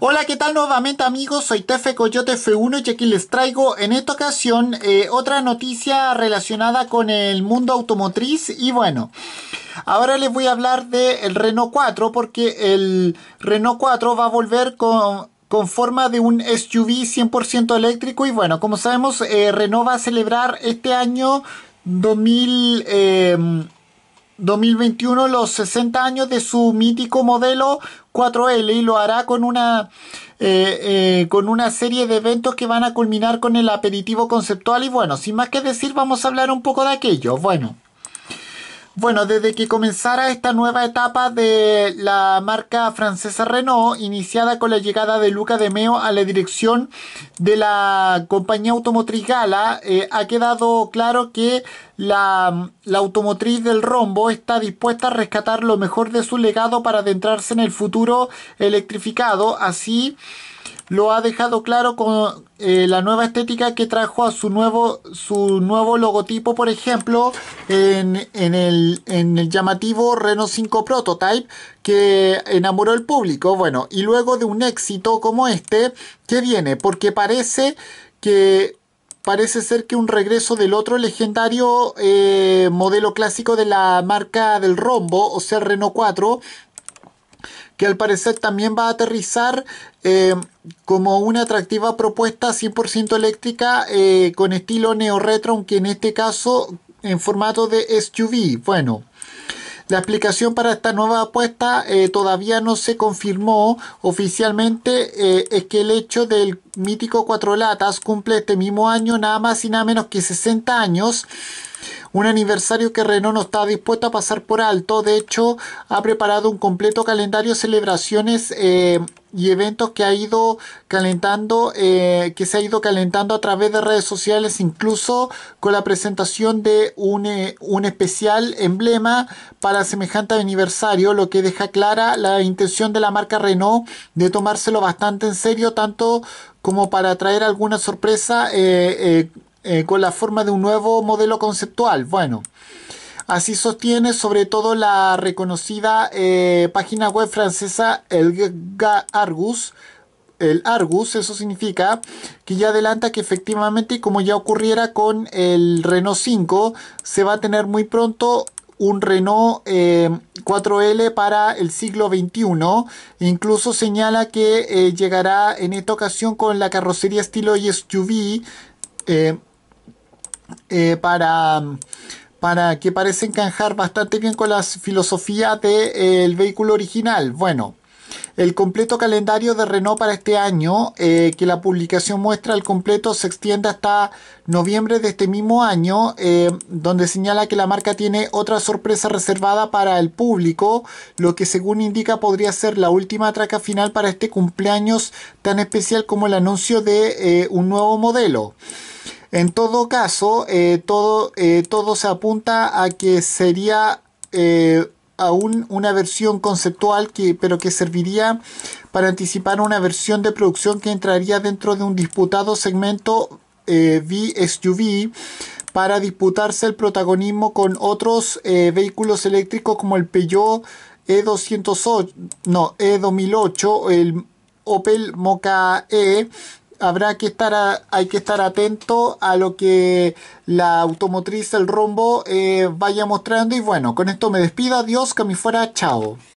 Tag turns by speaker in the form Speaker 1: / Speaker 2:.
Speaker 1: Hola, ¿qué tal nuevamente amigos? Soy Tefe Coyote F1 y aquí les traigo en esta ocasión eh, otra noticia relacionada con el mundo automotriz y bueno, ahora les voy a hablar del de Renault 4 porque el Renault 4 va a volver con forma de un SUV 100% eléctrico y bueno, como sabemos eh, Renault va a celebrar este año 2000... 2021 los 60 años de su mítico modelo 4L y lo hará con una, eh, eh, con una serie de eventos que van a culminar con el aperitivo conceptual y bueno, sin más que decir vamos a hablar un poco de aquello. Bueno. Bueno, desde que comenzara esta nueva etapa de la marca francesa Renault, iniciada con la llegada de Luca de Meo a la dirección de la compañía automotriz Gala, eh, ha quedado claro que la, automotriz del rombo está dispuesta a rescatar lo mejor de su legado para adentrarse en el futuro electrificado. Así lo ha dejado claro con eh, la nueva estética que trajo a su nuevo, su nuevo logotipo, por ejemplo, en, el, en el llamativo Renault 5 Prototype, que enamoró al público. Bueno, y luego de un éxito como este, ¿qué viene? Porque parece que parece ser que un regreso del otro legendario eh, modelo clásico de la marca del rombo, o sea, Renault 4, que al parecer también va a aterrizar eh, como una atractiva propuesta 100% eléctrica eh, con estilo neo-retro, aunque en este caso en formato de SUV. Bueno. La explicación para esta nueva apuesta eh, todavía no se confirmó oficialmente, eh, es que el hecho del mítico Cuatro Latas cumple este mismo año nada más y nada menos que 60 años. Un aniversario que Renault no está dispuesto a pasar por alto. De hecho, ha preparado un completo calendario de celebraciones eh, y eventos que ha ido calentando, eh, que se ha ido calentando a través de redes sociales, incluso con la presentación de eh, un, especial emblema para semejante aniversario, lo que deja clara la intención de la marca Renault de tomárselo bastante en serio, tanto como para traer alguna sorpresa eh, con la forma de un nuevo modelo conceptual. Bueno, así sostiene sobre todo la reconocida eh, página web francesa El Argus. El Argus, eso significa que ya adelanta que efectivamente, como ya ocurriera con el Renault 5, se va a tener muy pronto un Renault 4L eh, para el siglo XXI. Incluso señala que llegará en esta ocasión con la carrocería estilo SUV. Eh, para, para que parece encajar bastante bien con la filosofía del de, vehículo original. Bueno, el completo calendario de Renault para este año, eh, que la publicación muestra el completo, se extiende hasta noviembre de este mismo año, eh, donde señala que la marca tiene otra sorpresa reservada para el público, lo que según indica podría ser la última traca final para este cumpleaños tan especial como el anuncio de un nuevo modelo. En todo caso, eh, todo, eh, todo se apunta a que sería eh, aún una versión conceptual, que, pero que serviría para anticipar una versión de producción que entraría dentro de un disputado segmento VSUV para disputarse el protagonismo con otros vehículos eléctricos como el Peugeot E208, no, E2008, el Opel Mokka E habrá que estar hay que estar atento a lo que la automotriz el rombo eh, vaya mostrando y bueno con esto me despido adiós que me fuera chao